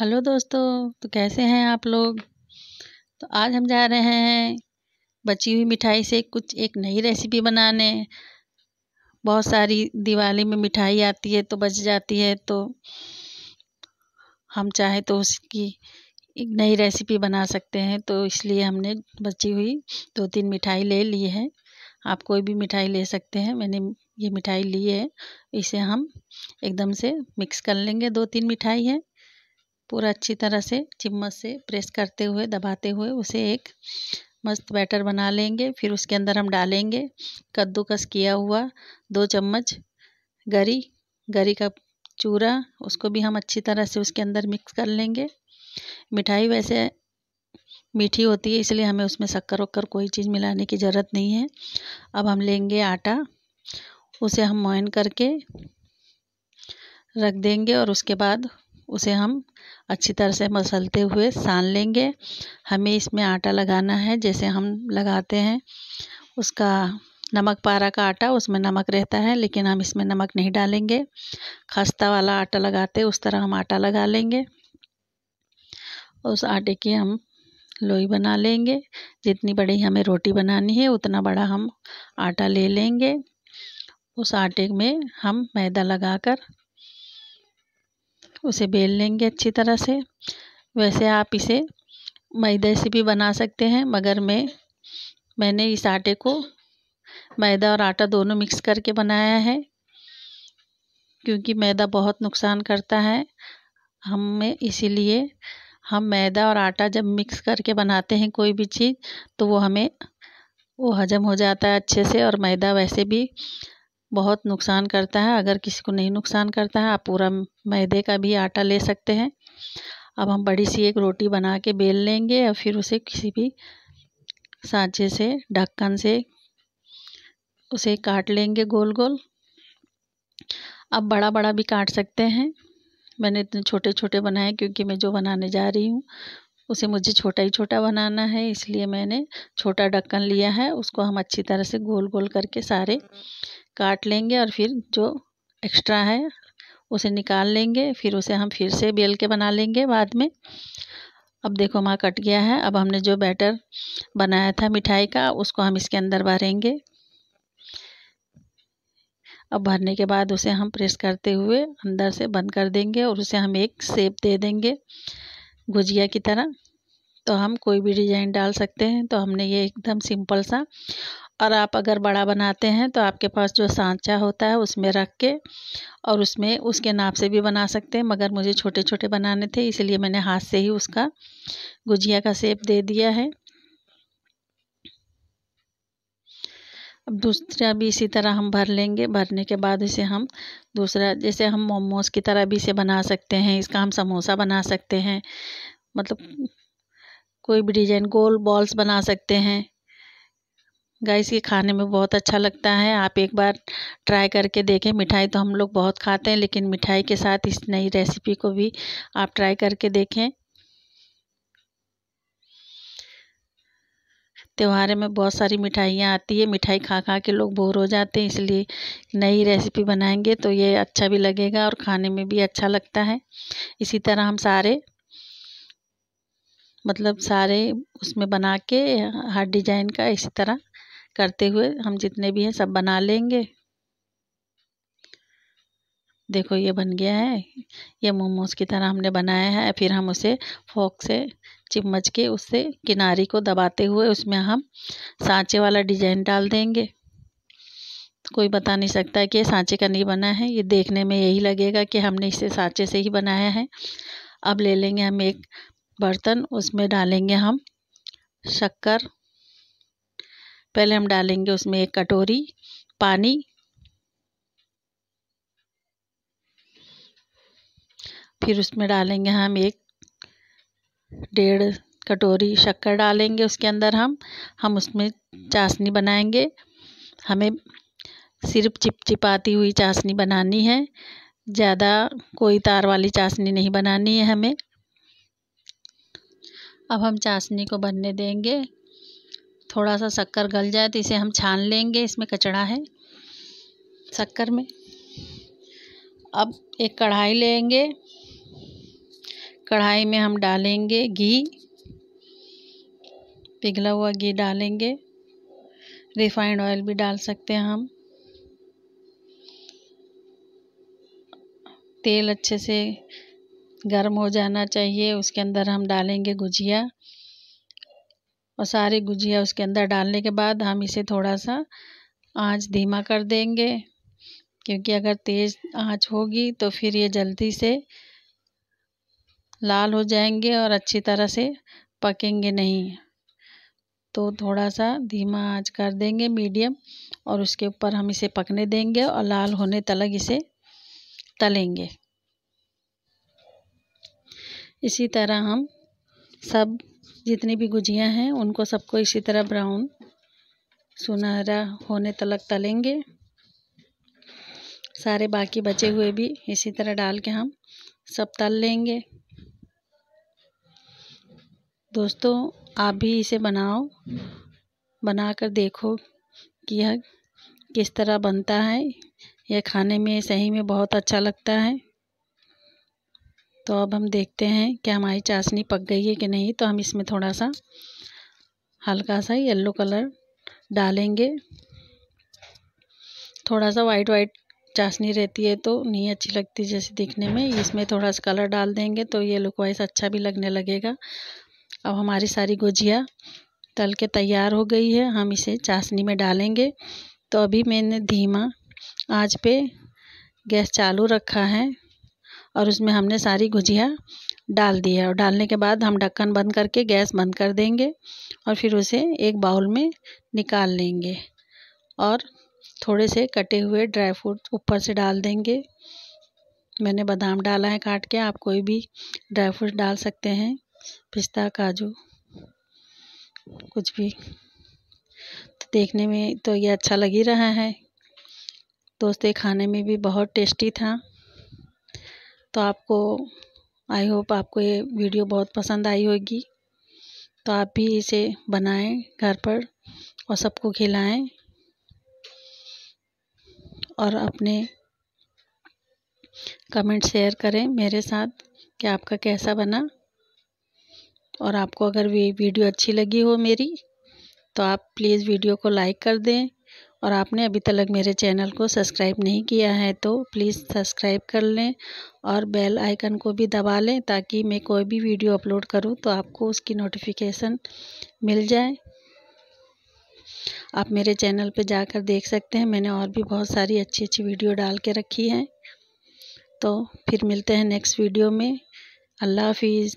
hello दोस्तों तो कैसे हैं आप लोग तो आज हम जा रहे हैं बची हुई मिठाई से कुछ एक नई रेसिपी बनाने बहुत सारी दिवाली में मिठाई आती है तो बच जाती है तो हम चाहे तो उसकी एक नई रेसिपी बना सकते हैं तो इसलिए हमने बची हुई दो तीन मिठाई ले ली है आप कोई भी मिठाई ले सकते हैं मैंने ये मिठाई ली है इसे हम एकदम से मिक्स कर लेंगे दो तीन मिठाई है पूरा अच्छी तरह से चम्मच से प्रेस करते हुए दबाते हुए उसे एक मस्त बैटर बना लेंगे फिर उसके अंदर हम डालेंगे कद्दूकस किया हुआ दो चम्मच गरी गरी का चूरा उसको भी हम अच्छी तरह से उसके अंदर मिक्स कर लेंगे मिठाई वैसे मीठी होती है इसलिए हमें उसमें शक्कर वक्कर कोई चीज़ मिलाने की ज़रूरत नहीं है अब हम लेंगे आटा उसे हम मोइन करके रख देंगे और उसके बाद उसे हम अच्छी तरह से मसलते हुए सान लेंगे हमें इसमें आटा लगाना है जैसे हम लगाते हैं उसका नमक पारा का आटा उसमें नमक रहता है लेकिन हम इसमें नमक नहीं डालेंगे खस्ता वाला आटा लगाते उस तरह हम आटा लगा लेंगे उस आटे की हम लोई बना लेंगे जितनी बड़ी हमें रोटी बनानी है उतना बड़ा हम आटा ले लेंगे उस आटे में हम मैदा लगाकर उसे बेल लेंगे अच्छी तरह से वैसे आप इसे मैदे से भी बना सकते हैं मगर मैं मैंने इस आटे को मैदा और आटा दोनों मिक्स करके बनाया है क्योंकि मैदा बहुत नुकसान करता है हमें इसीलिए हम मैदा और आटा जब मिक्स करके बनाते हैं कोई भी चीज़ तो वो हमें वो हजम हो जाता है अच्छे से और मैदा वैसे भी बहुत नुकसान करता है अगर किसी को नहीं नुकसान करता है आप पूरा मैदे का भी आटा ले सकते हैं अब हम बड़ी सी एक रोटी बना के बेल लेंगे और फिर उसे किसी भी साँचे से ढक्कन से उसे काट लेंगे गोल गोल अब बड़ा बड़ा भी काट सकते हैं मैंने इतने छोटे छोटे बनाए क्योंकि मैं जो बनाने जा रही हूँ उसे मुझे छोटा ही छोटा बनाना है इसलिए मैंने छोटा ढक्कन लिया है उसको हम अच्छी तरह से गोल गोल करके सारे काट लेंगे और फिर जो एक्स्ट्रा है उसे निकाल लेंगे फिर उसे हम फिर से बेल के बना लेंगे बाद में अब देखो माँ कट गया है अब हमने जो बैटर बनाया था मिठाई का उसको हम इसके अंदर भरेंगे अब भरने के बाद उसे हम प्रेस करते हुए अंदर से बंद कर देंगे और उसे हम एक सेप दे देंगे गुजिया की तरह तो हम कोई भी डिज़ाइन डाल सकते हैं तो हमने ये एकदम सिंपल सा और आप अगर बड़ा बनाते हैं तो आपके पास जो सांचा होता है उसमें रख के और उसमें उसके नाप से भी बना सकते हैं मगर मुझे छोटे छोटे बनाने थे इसलिए मैंने हाथ से ही उसका गुजिया का शेप दे दिया है अब दूसरा भी इसी तरह हम भर लेंगे भरने के बाद इसे हम दूसरा जैसे हम मोमोज की तरह भी इसे बना सकते हैं इसका हम समोसा बना सकते हैं मतलब कोई भी डिजाइन गोल बॉल्स बना सकते हैं गाइस ये खाने में बहुत अच्छा लगता है आप एक बार ट्राई करके देखें मिठाई तो हम लोग बहुत खाते हैं लेकिन मिठाई के साथ इस नई रेसिपी को भी आप ट्राई करके देखें त्योहार में बहुत सारी मिठाइयाँ आती है मिठाई खा खा के लोग बोर हो जाते हैं इसलिए नई रेसिपी बनाएंगे तो ये अच्छा भी लगेगा और खाने में भी अच्छा लगता है इसी तरह हम सारे मतलब सारे उसमें बना के हर डिजाइन का इसी तरह करते हुए हम जितने भी हैं सब बना लेंगे देखो ये बन गया है ये मोमोज की तरह हमने बनाया है फिर हम उसे फोक से चिमच के उससे किनारी को दबाते हुए उसमें हम सांचे वाला डिजाइन डाल देंगे कोई बता नहीं सकता कि ये सांचे का नहीं बना है ये देखने में यही लगेगा कि हमने इसे सांचे से ही बनाया है अब ले लेंगे हम एक बर्तन उसमें डालेंगे हम शक्कर पहले हम डालेंगे उसमें एक कटोरी पानी फिर उसमें डालेंगे हम एक डेढ़ कटोरी शक्कर डालेंगे उसके अंदर हम हम उसमें चाशनी बनाएंगे हमें सिर्फ चिपचिपाती हुई चाशनी बनानी है ज़्यादा कोई तार वाली चाशनी नहीं बनानी है हमें अब हम चाशनी को बनने देंगे थोड़ा सा शक्कर गल जाए तो इसे हम छान लेंगे इसमें कचड़ा है शक्कर में अब एक कढ़ाई लेंगे कढ़ाई में हम डालेंगे घी पिघला हुआ घी डालेंगे रिफाइंड ऑयल भी डाल सकते हैं हम तेल अच्छे से गर्म हो जाना चाहिए उसके अंदर हम डालेंगे गुजिया और सारी गुजिया उसके अंदर डालने के बाद हम इसे थोड़ा सा आंच धीमा कर देंगे क्योंकि अगर तेज़ आंच होगी तो फिर ये जल्दी से लाल हो जाएंगे और अच्छी तरह से पकेंगे नहीं तो थोड़ा सा धीमा आंच कर देंगे मीडियम और उसके ऊपर हम इसे पकने देंगे और लाल होने तलक इसे तलेंगे इसी तरह हम सब जितनी भी गुजियाँ हैं उनको सबको इसी तरह ब्राउन सुनहरा होने तलक तलेंगे सारे बाकी बचे हुए भी इसी तरह डाल के हम सब तल लेंगे दोस्तों आप भी इसे बनाओ बनाकर देखो कि यह किस तरह बनता है यह खाने में सही में बहुत अच्छा लगता है तो अब हम देखते हैं कि हमारी चाशनी पक गई है कि नहीं तो हम इसमें थोड़ा सा हल्का सा येलो कलर डालेंगे थोड़ा सा वाइट वाइट चाशनी रहती है तो नहीं अच्छी लगती जैसे दिखने में इसमें थोड़ा सा कलर डाल देंगे तो ये लुक वाइज अच्छा भी लगने लगेगा अब हमारी सारी गुजिया तल के तैयार हो गई है हम इसे चाशनी में डालेंगे तो अभी मैंने धीमा आँच पे गैस चालू रखा है और उसमें हमने सारी गुजिया डाल दी है और डालने के बाद हम ढक्कन बंद करके गैस बंद कर देंगे और फिर उसे एक बाउल में निकाल लेंगे और थोड़े से कटे हुए ड्राई फ्रूट ऊपर से डाल देंगे मैंने बादाम डाला है काट के आप कोई भी ड्राई फ्रूट डाल सकते हैं पिस्ता काजू कुछ भी तो देखने में तो ये अच्छा लग ही रहा है दोस्ते खाने में भी बहुत टेस्टी था तो आपको आई होप आपको ये वीडियो बहुत पसंद आई होगी तो आप भी इसे बनाएं घर पर और सबको खिलाएं और अपने कमेंट शेयर करें मेरे साथ कि आपका कैसा बना और आपको अगर वी वीडियो अच्छी लगी हो मेरी तो आप प्लीज़ वीडियो को लाइक कर दें और आपने अभी तक मेरे चैनल को सब्सक्राइब नहीं किया है तो प्लीज़ सब्सक्राइब कर लें और बेल आइकन को भी दबा लें ताकि मैं कोई भी वीडियो अपलोड करूं तो आपको उसकी नोटिफिकेशन मिल जाए आप मेरे चैनल पर जाकर देख सकते हैं मैंने और भी बहुत सारी अच्छी अच्छी वीडियो डाल के रखी हैं तो फिर मिलते हैं नेक्स्ट वीडियो में अल्लाह हाफिज़